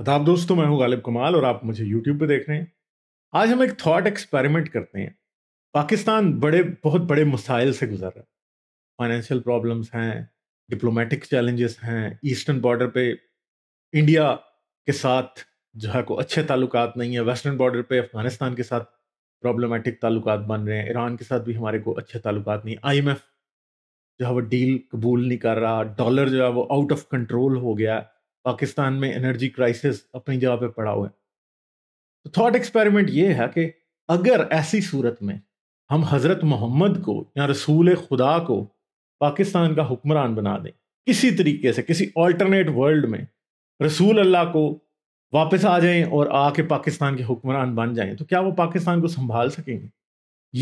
अदाब दोस्तों मैं हूं गालिब कमाल और आप मुझे यूट्यूब पे देख रहे हैं आज हम एक थॉट एक्सपेरिमेंट करते हैं पाकिस्तान बड़े बहुत बड़े मसाइल से गुजर रहा है फाइनेंशियल प्रॉब्लम्स हैं डिप्लोमेटिक चैलेंजेस हैं ईस्टर्न बॉर्डर पे इंडिया के साथ जो है को अच्छे ताल्लुक नहीं है वेस्टर्न बॉर्डर पे अफगानिस्तान के साथ प्रॉब्लमेटिक ताल्लुक बन रहे हैं ईरान के साथ भी हमारे को अच्छे ताल्लुक नहीं आई जो है वो डील कबूल नहीं कर रहा डॉलर जो है वो आउट ऑफ कंट्रोल हो गया पाकिस्तान में एनर्जी क्राइसिस अपनी जगह पे पड़ा हुआ है तो थॉट एक्सपेरिमेंट ये है कि अगर ऐसी सूरत में हम हज़रत मोहम्मद को या रसूल खुदा को पाकिस्तान का हुक्मरान बना दें किसी तरीके से किसी ऑल्टरनेट वर्ल्ड में रसूल अल्लाह को वापस आ जाएं और आके पाकिस्तान के हुक्मरान बन जाएं तो क्या वो पाकिस्तान को संभाल सकेंगे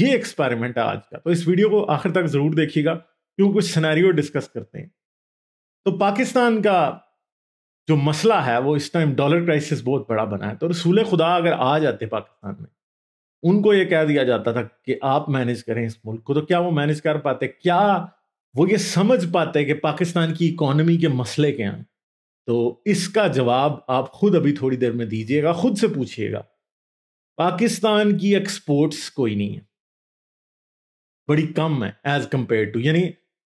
ये एक्सपेरिमेंट है आज का तो इस वीडियो को आखिर तक ज़रूर देखिएगा क्योंकि कुछ सिनेरियो डिस्कस करते हैं तो पाकिस्तान का जो मसला है वो इस टाइम डॉलर क्राइसिस बहुत बड़ा बना है तो रसूल खुदा अगर आ जाते पाकिस्तान में उनको ये कह दिया जाता था कि आप मैनेज करें इस मुल्क को तो क्या वो मैनेज कर पाते क्या वो ये समझ पाते कि पाकिस्तान की इकोनॉमी के मसले क्या हैं तो इसका जवाब आप खुद अभी थोड़ी देर में दीजिएगा खुद से पूछिएगा पाकिस्तान की एक्सपोर्ट्स कोई नहीं है बड़ी कम है एज कंपेयर टू यानी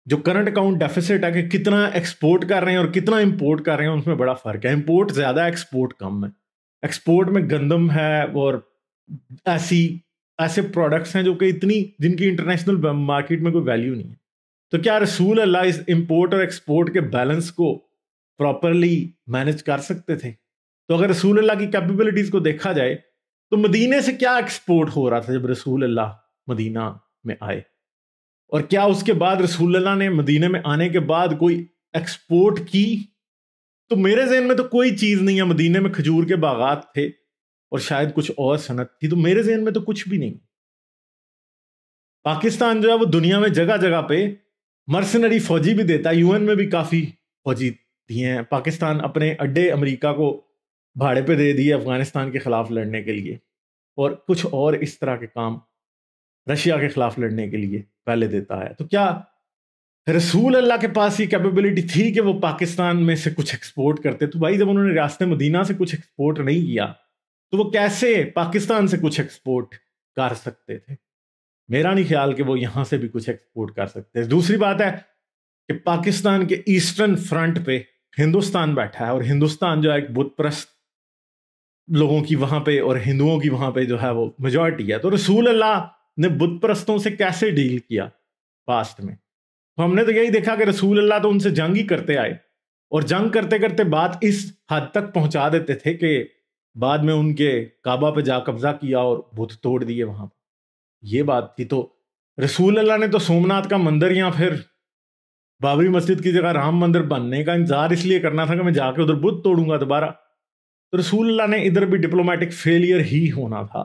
जो करंट अकाउंट डेफिसिट है कि कितना एक्सपोर्ट कर रहे हैं और कितना इंपोर्ट कर रहे हैं उसमें बड़ा फर्क है इंपोर्ट ज़्यादा एक्सपोर्ट कम है एक्सपोर्ट में गंदम है और ऐसी ऐसे प्रोडक्ट्स हैं जो कि इतनी जिनकी इंटरनेशनल मार्केट में कोई वैल्यू नहीं है तो क्या रसूल अल्लाह इस इम्पोर्ट और एक्सपोर्ट के बैलेंस को प्रॉपरली मैनेज कर सकते थे तो अगर रसूल अल्लाह की कैपेबिलिटीज़ को देखा जाए तो मदीने से क्या एक्सपोर्ट हो रहा था जब रसूल अल्लाह मदीना में आए और क्या उसके बाद रसूलुल्लाह ने मदीने में आने के बाद कोई एक्सपोर्ट की तो मेरे जहन में तो कोई चीज़ नहीं है मदीने में खजूर के बागात थे और शायद कुछ और सनत थी तो मेरे जहन में तो कुछ भी नहीं पाकिस्तान जो है वो दुनिया में जगह जगह पे मर्सनरी फौजी भी देता है यूएन में भी काफ़ी फौजी दिए हैं पाकिस्तान अपने अड्डे अमेरिका को भाड़े पे दे दिए अफगानिस्तान के खिलाफ लड़ने के लिए और कुछ और इस तरह के काम रशिया के खिलाफ लड़ने के लिए पहले देता है तो क्या रसूल अल्लाह के पास ये कैपेबिलिटी थी कि वो पाकिस्तान में से कुछ एक्सपोर्ट करते तो भाई जब उन्होंने रास्ते मदीना से कुछ एक्सपोर्ट नहीं किया तो वो कैसे पाकिस्तान से कुछ एक्सपोर्ट कर सकते थे मेरा नहीं ख्याल कि वो यहां से भी कुछ एक्सपोर्ट कर सकते दूसरी बात है कि पाकिस्तान के ईस्टर्न फ्रंट पे हिंदुस्तान बैठा है और हिंदुस्तान जो है एक बुतप्रस्त लोगों की वहां पे और हिंदुओं की वहां पे जो है वो मेजोरिटी है तो रसूल अल्लाह ने बुद्ध परस्तों से कैसे डील किया पास्ट में तो हमने तो यही देखा कि रसूल अल्लाह तो उनसे जंग ही करते आए और जंग करते करते बात इस हद तक पहुंचा देते थे कि बाद में उनके काबा पे जा कब्जा किया और बुत तोड़ दिए वहां पर ये बात थी तो रसूल अल्लाह ने तो सोमनाथ का मंदिर या फिर बाबरी मस्जिद की जगह राम मंदिर बनने का इंतजार इसलिए करना था कि मैं जाके उधर बुत तोड़ूंगा दोबारा तो रसूल अल्लाह ने इधर भी डिप्लोमेटिक फेलियर ही होना था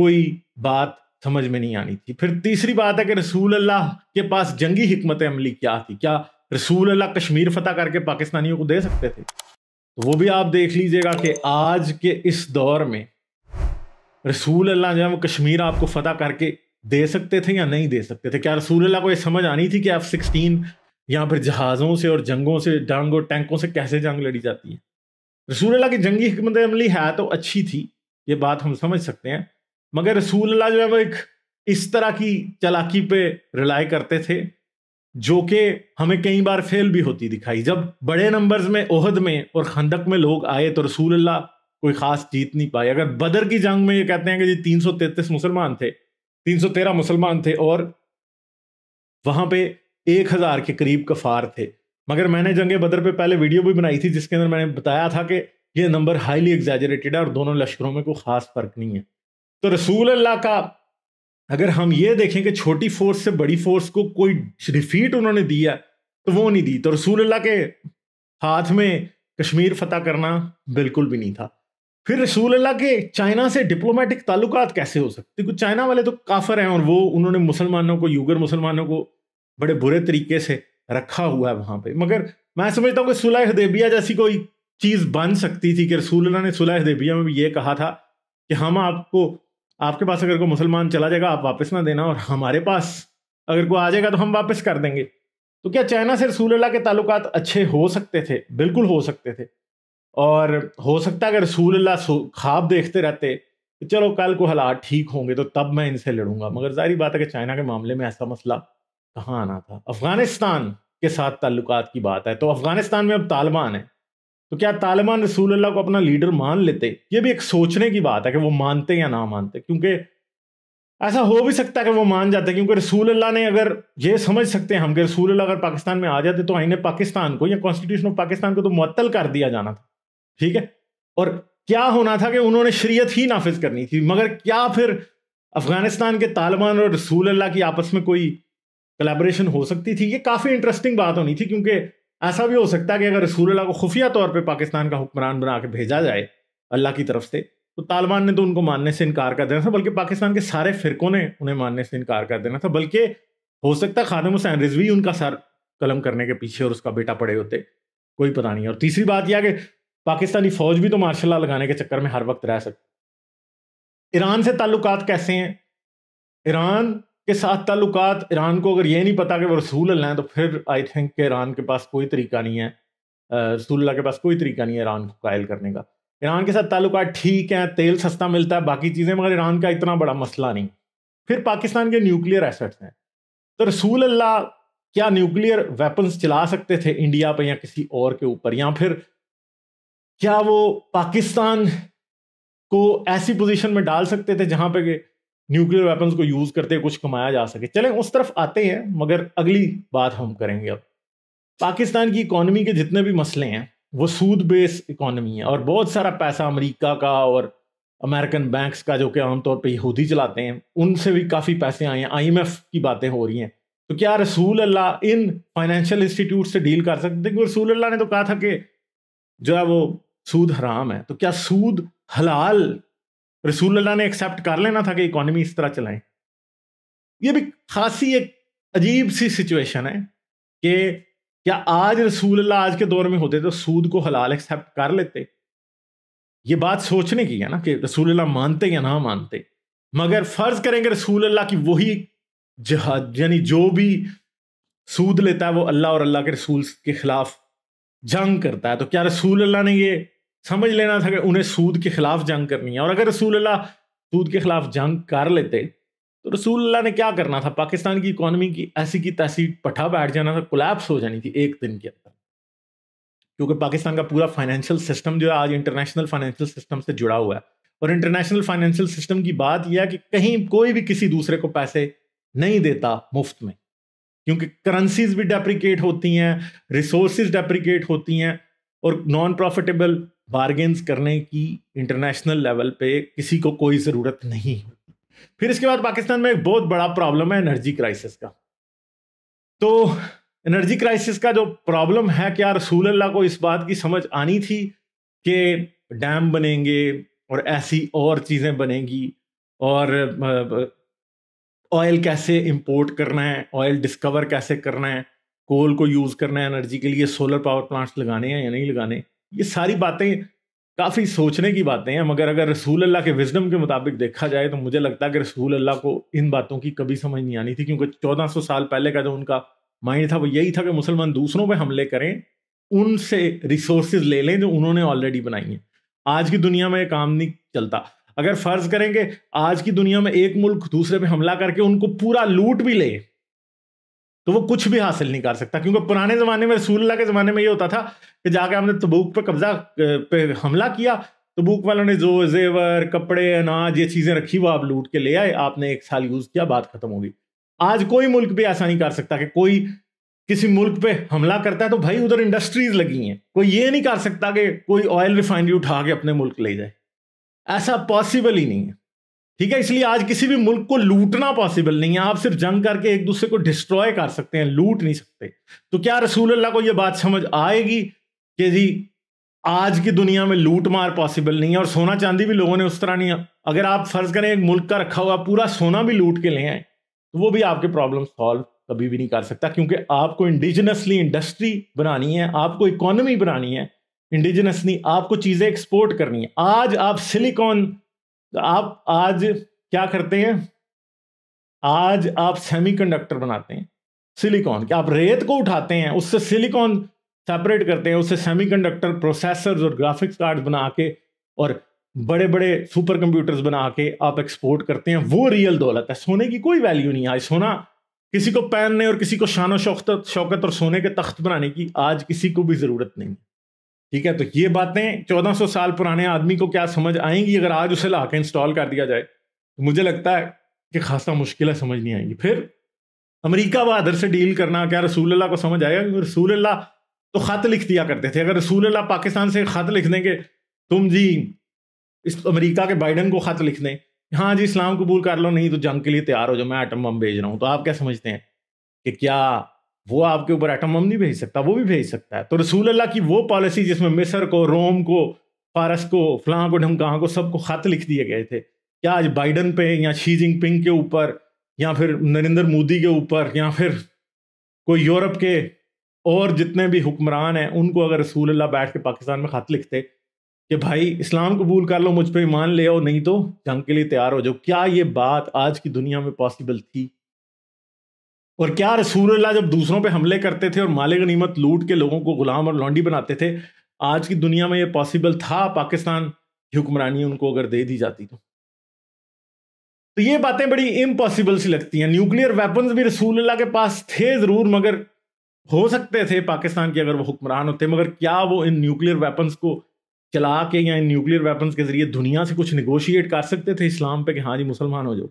कोई बात समझ में नहीं आनी थी फिर तीसरी बात है कि रसूल अल्लाह के पास जंगी हमत अमली क्या थी क्या रसूल अल्लाह कश्मीर फतेह करके पाकिस्तानियों को दे सकते थे तो वो भी आप देख लीजिएगा कि आज के इस दौर में रसूल अल्लाह जो है वो कश्मीर आपको फतेह करके दे सकते थे या नहीं दे सकते थे क्या रसूल अल्लाह को ये समझ आनी थी कि आप सिक्सटीन या फिर जहाज़ों से और जंगों से डंग और टैंकों से कैसे जंग लड़ी जाती है रसूल अल्लाह की जंगी हमत अमली है तो अच्छी थी ये बात हम समझ सकते हैं मगर रसूल अल्लाह जो है वो एक इस तरह की चलाकी पे रिलाय करते थे जो कि हमें कई बार फेल भी होती दिखाई जब बड़े नंबर्स में ओहद में और खंदक में लोग आए तो रसूल अल्लाह कोई खास जीत नहीं पाए अगर बदर की जंग में ये कहते हैं कि जी तीन सौ तैतीस मुसलमान थे तीन सौ तेरह मुसलमान थे और वहां पे एक हजार के करीब कफार थे मगर मैंने जंगे बदर पे पहले वीडियो भी बनाई थी जिसके अंदर मैंने बताया था कि ये नंबर हाईली एग्जैजरेटेड है और दोनों लश्करों में कोई खास फर्क नहीं है तो रसूल अल्लाह का अगर हम ये देखें कि छोटी फोर्स से बड़ी फोर्स को कोई डिफीट उन्होंने दिया तो वो नहीं दी तो रसूल अल्लाह के हाथ में कश्मीर फतह करना बिल्कुल भी नहीं था फिर रसूल अल्लाह के चाइना से डिप्लोमेटिक ताल्लुक कैसे हो सकते क्योंकि चाइना वाले तो काफर हैं और वो उन्होंने मुसलमानों को यूगर मुसलमानों को बड़े बुरे तरीके से रखा हुआ है वहाँ पर मगर मैं समझता हूँ कि सुलह हदेबिया जैसी कोई चीज़ बन सकती थी कि रसूल अल्लाह ने सुलह हदेबिया में भी ये कहा था कि हम आपको आपके पास अगर कोई मुसलमान चला जाएगा आप वापस ना देना और हमारे पास अगर कोई आ जाएगा तो हम वापस कर देंगे तो क्या चाइना से रसूल के ताल्लुक अच्छे हो सकते थे बिल्कुल हो सकते थे और हो सकता है अगर रसूल ख्वाब देखते रहते तो चलो कल को हालात ठीक होंगे तो तब मैं इनसे लड़ूंगा मगर जाहिर बात है कि चाइना के मामले में ऐसा मसला कहाँ आना था अफगानिस्तान के साथ ताल्लुकात की बात है तो अफगानिस्तान में अब तालिबान है तो क्या तालिबान रसूल अल्लाह को अपना लीडर मान लेते ये भी एक सोचने की बात है कि वो मानते या ना मानते क्योंकि ऐसा हो भी सकता है कि वो मान जाते क्योंकि रसूल अल्लाह ने अगर ये समझ सकते हैं हम कि रसूल अल्लाह अगर पाकिस्तान में आ जाते तो आईने पाकिस्तान को या कॉन्स्टिट्यूशन ऑफ पाकिस्तान को तो मअतल कर दिया जाना था ठीक है और क्या होना था कि उन्होंने शरीयत ही नाफिज करनी थी मगर क्या फिर अफगानिस्तान के तालिबान और रसूल अल्लाह की आपस में कोई कलेबरेशन हो सकती थी ये काफ़ी इंटरेस्टिंग बात होनी थी क्योंकि ऐसा भी हो सकता है कि अगर रसूलुल्लाह को खुफिया तौर पर पाकिस्तान का हुक्मरान बना के भेजा जाए अल्लाह की तरफ से तो तालिबान ने तो उनको मानने से इनकार कर देना था बल्कि पाकिस्तान के सारे फिरकों ने उन्हें मानने से इनकार कर देना था बल्कि हो सकता है खादम हुसैन रिजवी उनका सर कलम करने के पीछे और उसका बेटा पड़े होते कोई पता नहीं और तीसरी बात यह कि पाकिस्तानी फौज भी तो मार्शल लगाने के चक्कर में हर वक्त रह सकती ईरान से ताल्लुकात कैसे हैं ईरान के साथ ताल्लुक ईरान को अगर ये नहीं पता कि वो रसूल अल्लाह हैं तो फिर आई थिंक ईरान के पास कोई तरीका नहीं है रसूल अल्लाह के पास कोई तरीका नहीं है ईरान को कायल करने का ईरान के साथ ताल्लुक ठीक हैं तेल सस्ता मिलता है बाकी चीज़ें मगर ईरान का इतना बड़ा मसला नहीं फिर पाकिस्तान के न्यूक्लियर एसेट्स हैं तो रसूल अल्लाह क्या न्यूक्लियर वेपन्स चला सकते थे इंडिया पर या किसी और के ऊपर या फिर क्या वो पाकिस्तान को ऐसी पोजीशन में डाल सकते थे जहां पे न्यूक्लियर वेपन्स को यूज करते कुछ कमाया जा सके चलें उस तरफ आते हैं मगर अगली बात हम करेंगे अब पाकिस्तान की इकोनॉमी के जितने भी मसले हैं वो सूद बेस इकोनॉमी है और बहुत सारा पैसा अमेरिका का और अमेरिकन बैंक्स का जो कि आमतौर पर यहूदी चलाते हैं उनसे भी काफ़ी पैसे आए हैं आई की बातें हो रही हैं तो क्या रसूल अल्लाह इन फाइनेंशियल इंस्टीट्यूट से डील कर सकते क्योंकि रसूल अल्लाह ने तो कहा था कि जो है वो सूद हराम है तो क्या सूद हलाल रसूल अल्लाह ने एक्सेप्ट कर लेना था कि इकोनॉमी इस तरह चलाएं ये भी खासी एक अजीब सी सिचुएशन है कि क्या आज रसूल अल्लाह आज के दौर में होते तो सूद को हलाल एक्सेप्ट कर लेते ये बात सोचने की है ना कि रसूल अल्लाह मानते या ना मानते मगर फर्ज करेंगे रसूल अल्लाह की वही जहाद यानी जो भी सूद लेता है वो अल्लाह और अल्लाह के रसूल के खिलाफ जंग करता है तो क्या रसूल अल्लाह ने ये समझ लेना था कि उन्हें सूद के खिलाफ जंग करनी है और अगर रसूल अल्लाह सूद के खिलाफ जंग कर लेते तो रसूल अल्लाह ने क्या करना था पाकिस्तान की इकोनॉमी की ऐसी की तैसी पठा बैठ जाना था कोलैप्स हो जानी थी एक दिन के अंदर क्योंकि पाकिस्तान का पूरा फाइनेंशियल सिस्टम जो है आज इंटरनेशनल फाइनेंशियल सिस्टम से जुड़ा हुआ है और इंटरनेशनल फाइनेंशियल सिस्टम की बात यह है कि कहीं कोई भी किसी दूसरे को पैसे नहीं देता मुफ्त में क्योंकि करेंसीज भी डेप्रिकेट होती हैं रिसोर्स डेप्रिकेट होती हैं और नॉन प्रॉफिटेबल बारगेन्स करने की इंटरनेशनल लेवल पे किसी को कोई ज़रूरत नहीं होती फिर इसके बाद पाकिस्तान में एक बहुत बड़ा प्रॉब्लम है एनर्जी क्राइसिस का तो एनर्जी क्राइसिस का जो प्रॉब्लम है क्या रसूल अल्लाह को इस बात की समझ आनी थी कि डैम बनेंगे और ऐसी और चीज़ें बनेंगी और ऑयल कैसे इंपोर्ट करना है ऑयल डिस्कवर कैसे करना है कोल को यूज़ करना है एनर्जी के लिए सोलर पावर प्लांट्स लगाने हैं या नहीं लगाने ये सारी बातें काफ़ी सोचने की बातें हैं मगर अगर रसूल अल्लाह के विजडम के मुताबिक देखा जाए तो मुझे लगता है कि रसूल अल्लाह को इन बातों की कभी समझ नहीं आनी थी क्योंकि 1400 साल पहले का जो उनका माइंड था वो यही था कि मुसलमान दूसरों पर हमले करें उनसे रिसोर्स ले लें जो उन्होंने ऑलरेडी बनाई हैं आज की दुनिया में ये काम नहीं चलता अगर फर्ज करेंगे आज की दुनिया में एक मुल्क दूसरे पे हमला करके उनको पूरा लूट भी ले तो वो कुछ भी हासिल नहीं कर सकता क्योंकि पुराने ज़माने में रसूल्ला के ज़माने में ये होता था कि जाके हमने तबूक पर कब्जा पे हमला किया तबूक वालों ने जो जेवर कपड़े अनाज ये चीज़ें रखी वो आप लूट के ले आए आपने एक साल यूज़ किया बात ख़त्म होगी आज कोई मुल्क भी ऐसा नहीं कर सकता कि कोई किसी मुल्क पे हमला करता है तो भाई उधर इंडस्ट्रीज लगी हैं कोई ये नहीं कर सकता कि कोई ऑयल रिफाइनरी उठा के अपने मुल्क ले जाए ऐसा पॉसिबल ही नहीं है ठीक है इसलिए आज किसी भी मुल्क को लूटना पॉसिबल नहीं है आप सिर्फ जंग करके एक दूसरे को डिस्ट्रॉय कर सकते हैं लूट नहीं सकते तो क्या रसूल अल्लाह को यह बात समझ आएगी कि जी आज की दुनिया में लूट मार पॉसिबल नहीं है और सोना चांदी भी लोगों ने उस तरह नहीं अगर आप फर्ज करें एक मुल्क का रखा हुआ पूरा सोना भी लूट के ले आए तो वो भी आपके प्रॉब्लम सॉल्व कभी भी नहीं कर सकता क्योंकि आपको इंडिजिनसली इंडस्ट्री बनानी है आपको इकोनॉमी बनानी है इंडिजिनसली आपको चीज़ें एक्सपोर्ट करनी है आज आप सिलिकॉन तो आप आज क्या करते हैं आज आप सेमीकंडक्टर बनाते हैं सिलिकॉन क्या आप रेत को उठाते हैं उससे सिलिकॉन सेपरेट करते हैं उससे सेमीकंडक्टर प्रोसेसर और ग्राफिक्स कार्ड बना के और बड़े बड़े सुपर कंप्यूटर्स बना के आप एक्सपोर्ट करते हैं वो रियल दौलत है सोने की कोई वैल्यू नहीं आज सोना किसी को पहनने और किसी को शानो शौकत शौकत और सोने के तख्त बनाने की आज किसी को भी ज़रूरत नहीं है ठीक है तो ये बातें 1400 साल पुराने आदमी को क्या समझ आएंगी अगर आज उसे ला इंस्टॉल कर दिया जाए तो मुझे लगता है कि खासा मुश्किलें समझ नहीं आएंगी फिर अमरीका बहादुर से डील करना क्या रसूल अल्लाह को समझ आएगा क्योंकि रसूल अल्लाह तो ख़त लिख दिया करते थे अगर रसूल अल्लाह पाकिस्तान से ख़त लिख देंगे तुम जी इस अमरीका के बाइडन को ख़त लिख दें हाँ जी इस्लाम कबूल कर लो नहीं तो जंग के लिए तैयार हो जाओ मैं आइटम बम भेज रहा हूँ तो आप क्या समझते हैं कि क्या वो आपके ऊपर एटम बम नहीं भेज सकता वो भी भेज सकता है तो रसूल अल्लाह की वो पॉलिसी जिसमें मिस्र को रोम को फारस को फलां को ढमकहाँ को सबको ख़त लिख दिए गए थे क्या आज बाइडन पे या शी जिनपिंग के ऊपर या फिर नरेंद्र मोदी के ऊपर या फिर कोई यूरोप के और जितने भी हुक्मरान हैं उनको अगर रसूल अल्लाह बैठ के पाकिस्तान में ख़त लिखते कि भाई इस्लाम कबूल कर लो मुझ पर ईमान ले आओ नहीं तो जंग के लिए तैयार हो जाओ क्या ये बात आज की दुनिया में पॉसिबल थी और क्या रसूल जब दूसरों पे हमले करते थे और माले गनीमत लूट के लोगों को गुलाम और लॉन्डी बनाते थे आज की दुनिया में ये पॉसिबल था पाकिस्तान की हुक्मरानी उनको अगर दे दी जाती तो तो ये बातें बड़ी इम्पॉसिबल सी लगती हैं न्यूक्लियर वेपन्स भी रसूल के पास थे ज़रूर मगर हो सकते थे पाकिस्तान के अगर वो हुक्मरान होते मगर क्या वो इन न्यूक्लियर वेपन्स को चला के या इन न्यूक्लियर वेपन्स के ज़रिए दुनिया से कुछ निगोशिएट कर सकते थे इस्लाम पे कि हाँ जी मुसलमान हो जाओ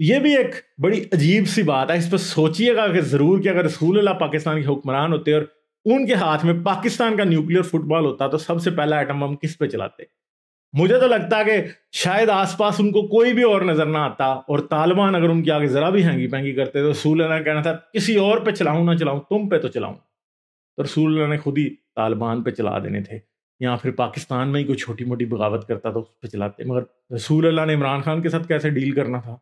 ये भी एक बड़ी अजीब सी बात है इस पर सोचिएगा कि ज़रूर कि अगर रसूल अल्लाह पाकिस्तान के हुक्मरान होते और उनके हाथ में पाकिस्तान का न्यूक्लियर फुटबॉल होता तो सबसे पहला आइटम हम किस पे चलाते मुझे तो लगता कि शायद आसपास उनको कोई भी और नज़र ना आता और तालिबान अगर उनके आगे ज़रा भी हैंगी पहंगी करते तो रसूल ने कहना था किसी और पे चलाऊं ना चलाऊं तुम पे तो चलाऊं तो रसूल ने खुद ही तालिबान पे चला देने थे या फिर पाकिस्तान में ही कोई छोटी मोटी बगावत करता तो उस पर चलाते मगर रसूल ने इमरान खान के साथ कैसे डील करना था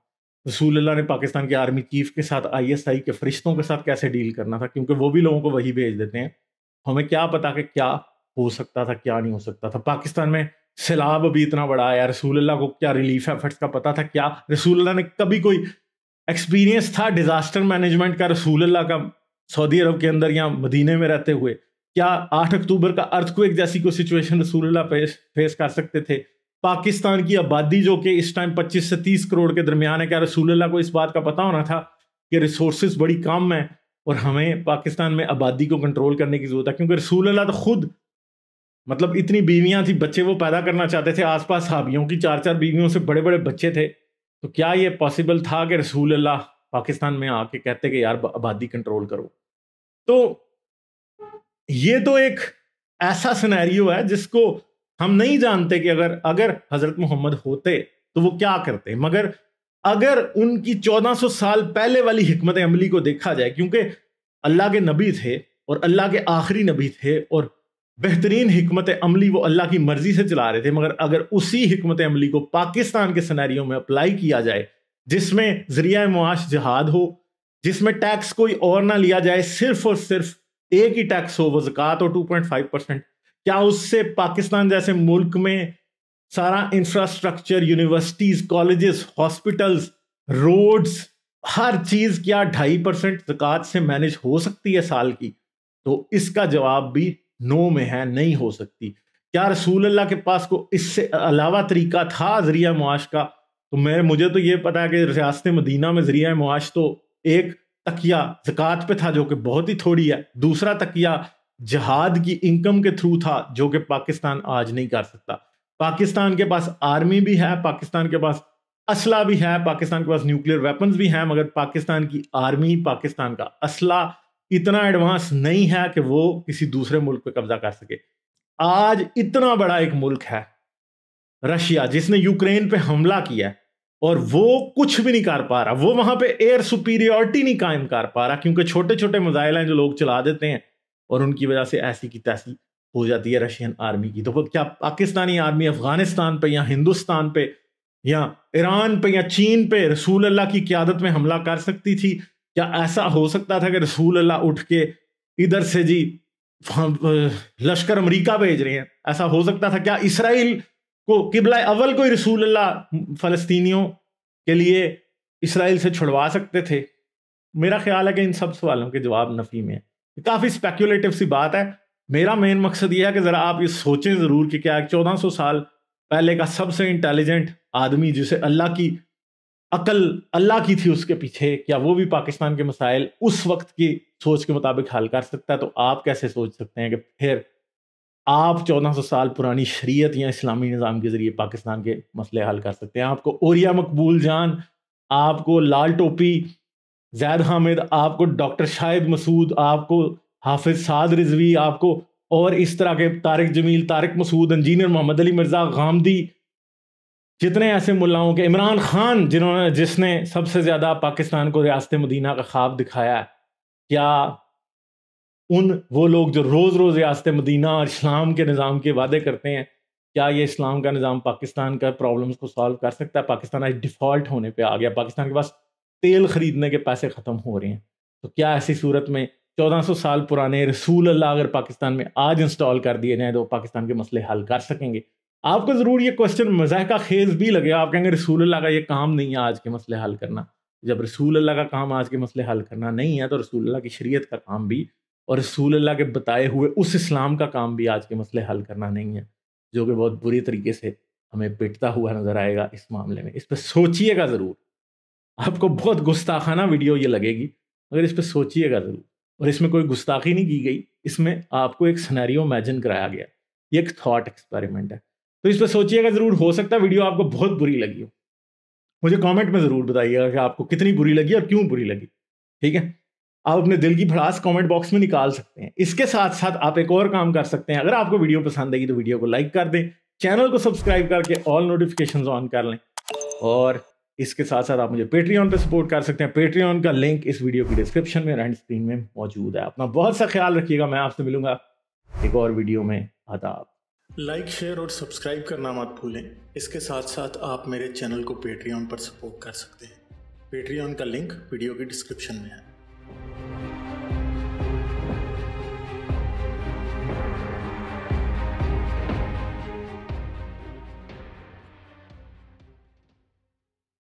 रसूल ने पाकिस्तान के आर्मी चीफ के साथ आईएसआई के फरिश्तों के साथ कैसे डील करना था क्योंकि वो भी लोगों को वही भेज देते हैं हमें क्या पता कि क्या हो सकता था क्या नहीं हो सकता था पाकिस्तान में सैलाब अभी इतना बड़ा आया रसूल को क्या रिलीफ एफर्ट्स का पता था क्या रसूल ने कभी कोई एक्सपीरियंस था डिजास्टर मैनेजमेंट का रसूल का सऊदी अरब के अंदर या मदीने में रहते हुए क्या आठ अक्टूबर का अर्थ को एक जैसी कोई सिचुएशन रसूल फेस फेस कर सकते थे पाकिस्तान की आबादी जो कि इस टाइम 25 से 30 करोड़ के दरमियान है क्या अल्लाह को इस बात का पता होना था कि रिसोर्स बड़ी कम है और हमें पाकिस्तान में आबादी को कंट्रोल करने की ज़रूरत है क्योंकि अल्लाह तो खुद मतलब इतनी बीवियां थी बच्चे वो पैदा करना चाहते थे आसपास हाबियों की चार चार बीवियों से बड़े बड़े बच्चे थे तो क्या ये पॉसिबल था कि रसूल अल्लाह पाकिस्तान में आके कहते कि यार आबादी कंट्रोल करो तो ये तो एक ऐसा सिनेरियो है जिसको हम नहीं जानते कि अगर अगर हजरत मोहम्मद होते तो वो क्या करते मगर अगर उनकी 1400 साल पहले वाली हमत अमली को देखा जाए क्योंकि अल्लाह के नबी थे और अल्लाह के आखिरी नबी थे और बेहतरीन हमत अमली वो अल्लाह की मर्जी से चला रहे थे मगर अगर उसी हमत अमली को पाकिस्तान के सिनेरियो में अप्लाई किया जाए जिसमें जरिया मुआश जहाद हो जिसमें टैक्स कोई और ना लिया जाए सिर्फ और सिर्फ एक ही टैक्स हो वो जक़ात हो टू पॉइंट फाइव परसेंट क्या उससे पाकिस्तान जैसे मुल्क में सारा infrastructure universities colleges hospitals roads हर चीज क्या ढाई परसेंट जक़ात से मैनेज हो सकती है साल की तो इसका जवाब भी नो में है नहीं हो सकती क्या रसूल अल्लाह के पास को इससे अलावा तरीका था जरिया मुआश का तो मेरे मुझे तो ये पता है कि रियासत मदीना में जरिया मुआश तो एक तकिया जक़ात पे था जो कि बहुत ही थोड़ी है दूसरा तकिया जहाद की इनकम के थ्रू था जो कि पाकिस्तान आज नहीं कर सकता पाकिस्तान के पास आर्मी भी है पाकिस्तान के पास असला भी है पाकिस्तान के पास न्यूक्लियर वेपन्स भी हैं मगर पाकिस्तान की आर्मी पाकिस्तान का असला इतना एडवांस नहीं है कि वो किसी दूसरे मुल्क पर कब्जा कर सके आज इतना बड़ा एक मुल्क है रशिया जिसने यूक्रेन पे हमला किया और वो कुछ भी नहीं कर पा रहा वो वहां पे एयर सुपीरियोरिटी नहीं कायम कर पा रहा क्योंकि छोटे छोटे मिजाइल हैं जो लोग चला देते हैं और उनकी वजह से ऐसी की तैसी हो जाती है रशियन आर्मी की तो वो क्या पाकिस्तानी आर्मी अफगानिस्तान पे या हिंदुस्तान पे या ईरान पे या चीन पे रसूल अल्लाह की क्यादत में हमला कर सकती थी क्या ऐसा हो सकता था कि रसूल अल्लाह उठ के इधर से जी लश्कर अमरीका भेज रहे हैं ऐसा हो सकता था क्या इसराइल को किबला अव्वल को रसूल अल्लाह फलस्तनीों के लिए इसराइल से छुड़वा सकते थे मेरा ख्याल है कि इन सब सवालों के जवाब नफ़ी में है काफ़ी स्पेक्यूलेटिव सी बात है मेरा मेन मकसद यह है कि ज़रा आप ये सोचें ज़रूर कि क्या चौदह सौ साल पहले का सबसे इंटेलिजेंट आदमी जिसे अल्लाह की अकल अल्लाह की थी उसके पीछे क्या वो भी पाकिस्तान के मसाइल उस वक्त की सोच के मुताबिक हल कर सकता है तो आप कैसे सोच सकते हैं कि फिर आप चौदह सौ साल पुरानी शरीयत या इस्लामी निज़ाम के ज़रिए पाकिस्तान के मसले हल कर सकते हैं आपको ओरिया मकबूल जान आपको लाल टोपी जैद हामिद आपको डॉक्टर शाहिद मसूद आपको हाफिज साद रिजवी आपको और इस तरह के तारिक जमील तारिक मसूद इंजीनियर मोहम्मद अली मिर्ज़ा गामदी जितने ऐसे मुलाओं के इमरान खान जिन्होंने जिसने सबसे ज़्यादा पाकिस्तान को रियासत मदीना का ख्वाब दिखाया क्या उन वो लोग जो रोज़ रोज़ रियासत मदीना और इस्लाम के निज़ाम के वादे करते हैं क्या ये इस्लाम का निज़ाम पाकिस्तान का प्रॉब्लम्स को सॉल्व कर सकता है पाकिस्तान आज डिफ़ॉल्ट होने पर आ गया पाकिस्तान के पास तेल खरीदने के पैसे ख़त्म हो रहे हैं तो क्या ऐसी सूरत में 1400 साल पुराने रसूल अल्लाह अगर पाकिस्तान में आज इंस्टॉल कर दिए जाएँ तो पाकिस्तान के मसले हल कर सकेंगे आपको ज़रूर ये क्वेश्चन मजाक खेज भी लगे आप कहेंगे रसूल अल्लाह का ये काम नहीं है आज के मसले हल करना जब रसूल अल्लाह का काम आज के मसले हल करना नहीं है तो रसूल अल्लाह की शरीयत का काम भी और रसूल अल्लाह के बताए हुए उस इस्लाम का काम भी आज के मसले हल करना नहीं है जो कि बहुत बुरी तरीके से हमें पिटता हुआ नज़र आएगा इस मामले में इस पर सोचिएगा ज़रूर आपको बहुत गुस्ताखाना वीडियो ये लगेगी अगर इस पर सोचिएगा जरूर और इसमें कोई गुस्ताखी नहीं की गई इसमें आपको एक सिनेरियो इमेजिन कराया गया ये एक थॉट एक्सपेरिमेंट है तो इस पर सोचिएगा ज़रूर हो सकता है वीडियो आपको बहुत बुरी लगी हो मुझे कमेंट में ज़रूर बताइएगा कि आपको कितनी बुरी लगी और क्यों बुरी लगी ठीक है आप अपने दिल की भड़ास कमेंट बॉक्स में निकाल सकते हैं इसके साथ साथ आप एक और काम कर सकते हैं अगर आपको वीडियो पसंद आएगी तो वीडियो को लाइक कर दें चैनल को सब्सक्राइब करके ऑल नोटिफिकेशन ऑन कर लें और इसके साथ साथ आप मुझे पेट्रियन पे सपोर्ट कर सकते हैं पेट्रियन का लिंक इस वीडियो की डिस्क्रिप्शन में एंड स्क्रीन में मौजूद है अपना बहुत सा ख्याल रखिएगा मैं आपसे मिलूंगा एक और वीडियो में आदाब लाइक शेयर और सब्सक्राइब करना मत भूलें इसके साथ साथ आप मेरे चैनल को पेट्रियन पर सपोर्ट कर सकते हैं पेट्रियन का लिंक वीडियो की डिस्क्रिप्शन में है